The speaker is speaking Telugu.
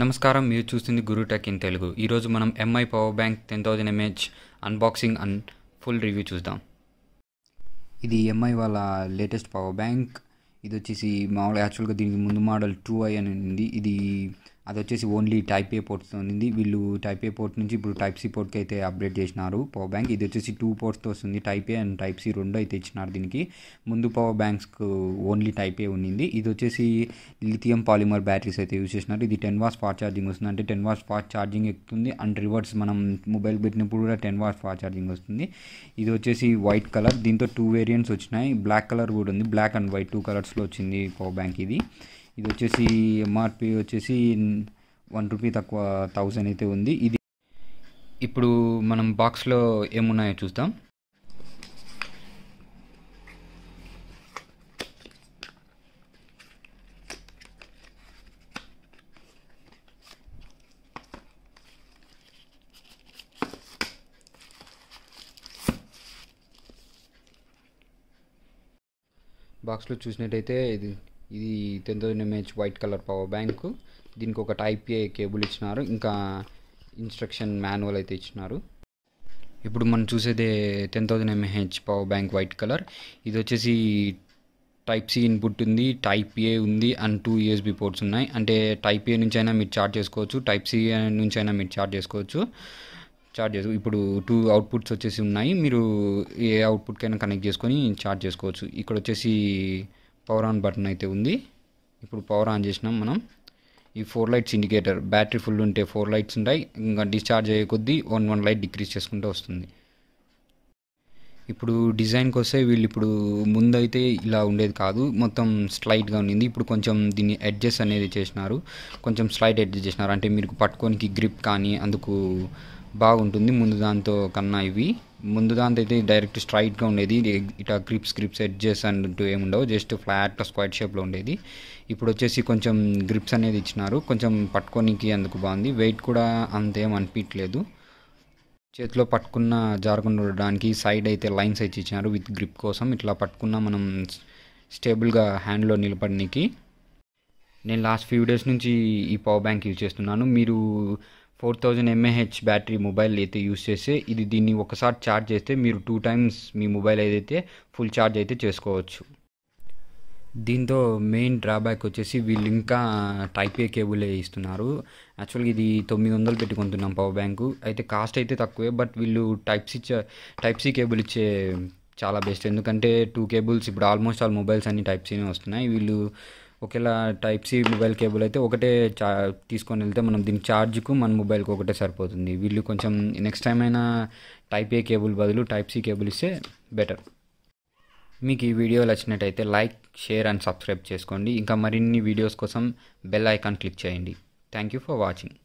నమస్కారం మీరు చూసింది గురు టెక్ ఇన్ తెలుగు ఈరోజు మనం MI power bank ten thousand MH unboxing and full review చూద్దాం ఇది ఎంఐ వాళ్ళ లేటెస్ట్ పవర్ బ్యాంక్ ఇది వచ్చేసి మామూలుగా యాక్చువల్గా దీనికి ముందు మోడల్ టూ ఐ అని ఉంది ఇది అది వచ్చేసి ఓన్లీ టైప్ ఏ పోర్ట్స్తో ఉంది వీళ్ళు టైప్ ఏ పోర్ట్ నుంచి ఇప్పుడు టైప్ సి పోర్ట్కి అయితే అప్డేట్ చేసినారు పవర్ బ్యాంక్ ఇది వచ్చేసి టూ పోర్ట్స్తో వస్తుంది type A and type C రెండు అయితే ఇచ్చినారు దీనికి ముందు పవర్ బ్యాంక్స్కు ఓన్లీ టైప్ ఏ ఉండింది ఇది వచ్చేసి లిథియం పాలిమర్ బ్యాటరీస్ అయితే యూజ్ చేసినారు ఇది టెన్ వాస్ ఫాస్ట్ ఛార్జింగ్ వస్తుంది అంటే టెన్ వాస్ ఫాస్ట్ ఛార్జింగ్ ఎక్కుతుంది అండ్ రివర్స్ మనం మొబైల్ పెట్టినప్పుడు కూడా టెన్ వాస్ ఫాస్ట్ ఛార్జింగ్ వస్తుంది ఇది వచ్చేసి వైట్ కలర్ దీంతో టూ వేరియంట్స్ వచ్చినాయి బ్లాక్ కలర్ కూడా ఉంది బ్లాక్ అండ్ వైట్ టూ కలర్స్లో వచ్చింది పవర్ బ్యాంక్ ఇది ఇది వచ్చేసి ఎంఆర్పి వచ్చేసి వన్ రూపీ తక్కువ థౌజండ్ అయితే ఉంది ఇది ఇప్పుడు మనం బాక్స్లో ఏమున్నాయో చూద్దాం బాక్స్లో చూసినట్టయితే ఇది ఇది ten thousand MH white colour power bank దీనికి ఒక టైప్ ఏ కేబుల్ ఇచ్చినారు ఇంకా ఇన్స్ట్రక్షన్ మాన్యువల్ అయితే ఇచ్చినారు ఇప్పుడు మనం చూసేదే ten thousand MH power bank white colour ఇది వచ్చేసి టైప్ సి ఇన్పుట్ ఉంది టైప్ ఏ ఉంది అండ్ టూ యూఎస్బి పోర్ట్స్ ఉన్నాయి అంటే టైప్ ఏ నుంచి అయినా మీరు చార్జ్ చేసుకోవచ్చు టైప్ సి నుంచి అయినా మీరు చార్జ్ చేసుకోవచ్చు చార్జ్ చేసు ఇప్పుడు టూ అవుట్పుట్స్ వచ్చేసి ఉన్నాయి మీరు ఏ అవుట్పుట్కైనా కనెక్ట్ చేసుకొని చార్జ్ చేసుకోవచ్చు ఇక్కడ వచ్చేసి పవర్ ఆన్ బటన్ అయితే ఉంది ఇప్పుడు పవర్ ఆన్ చేసినాం మనం ఈ four lights indicator battery full ఉంటే ఫోర్ లైట్స్ ఉంటాయి ఇంకా డిశ్చార్జ్ అయ్యే కొద్దీ వన్ వన్ లైట్ డిక్రీజ్ చేసుకుంటూ వస్తుంది ఇప్పుడు డిజైన్కి వస్తే వీళ్ళు ఇప్పుడు ముందైతే ఇలా ఉండేది కాదు మొత్తం స్లైట్గా ఉండింది ఇప్పుడు కొంచెం దీన్ని ఎడ్జెస్ అనేది చేసినారు కొంచెం స్లైట్ ఎడ్జెస్ చేసినారు అంటే మీరు పట్టుకోనికి గ్రిప్ కానీ అందుకు బాగుంటుంది ముందు దాంతో కన్నా ఇవి ముందు దాంతో అయితే డైరెక్ట్ స్ట్రైట్గా ఉండేది ఇట్లా క్రిప్స్ క్రిప్స్ ఎడ్జెస్ అంటూ ఏముండవు జస్ట్ ఫ్లాట్ స్క్వైట్ షేప్లో ఉండేది ఇప్పుడు వచ్చేసి కొంచెం గ్రిప్స్ అనేది ఇచ్చినారు కొంచెం పట్టుకోనికి అందుకు బాగుంది వెయిట్ కూడా అంతేం అనిపించలేదు చేతిలో పట్టుకున్న జారకుండా ఉండడానికి సైడ్ అయితే లైన్స్ అయితే ఇచ్చినారు విత్ గ్రిప్ కోసం ఇట్లా పట్టుకున్న మనం స్టేబుల్గా హ్యాండ్లో నిలబడడానికి నేను లాస్ట్ ఫ్యూ డేస్ నుంచి ఈ పవర్ బ్యాంక్ యూజ్ చేస్తున్నాను మీరు four thousand mAh battery mobile అయితే యూస్ చేస్తే ఇది దీన్ని ఒకసారి ఛార్జ్ చేస్తే మీరు టూ టైమ్స్ మీ మొబైల్ ఏదైతే ఫుల్ ఛార్జ్ అయితే చేసుకోవచ్చు దీంతో మెయిన్ డ్రాబ్యాక్ వచ్చేసి వీళ్ళు ఇంకా టైప్ ఏ కేబులే ఇస్తున్నారు యాక్చువల్గా ఇది తొమ్మిది వందలు పెట్టి కొంటున్నాం పవర్ బ్యాంకు అయితే కాస్ట్ అయితే తక్కువే బట్ వీళ్ళు type C type C cable ఇచ్చే చాలా బెస్ట్ ఎందుకంటే టూ కేబుల్స్ ఇప్పుడు ఆల్మోస్ట్ ఆల్ మొబైల్స్ అన్ని టైప్ సీనే వస్తున్నాయి వీళ్ళు ఒకేలా టైప్ సి మొబైల్ కేబుల్ అయితే ఒకటే చా తీసుకొని వెళ్తే మనం దీని ఛార్జ్కు మన మొబైల్కి ఒకటే సరిపోతుంది వీళ్ళు కొంచెం నెక్స్ట్ టైం అయినా టైప్ ఏ కేబుల్ బదులు టైప్ సి కేబుల్ ఇస్తే బెటర్ మీకు ఈ వీడియో నచ్చినట్టయితే లైక్ షేర్ అండ్ సబ్స్క్రైబ్ చేసుకోండి ఇంకా మరిన్ని వీడియోస్ కోసం బెల్ ఐకాన్ క్లిక్ చేయండి థ్యాంక్ యూ ఫర్ వాచింగ్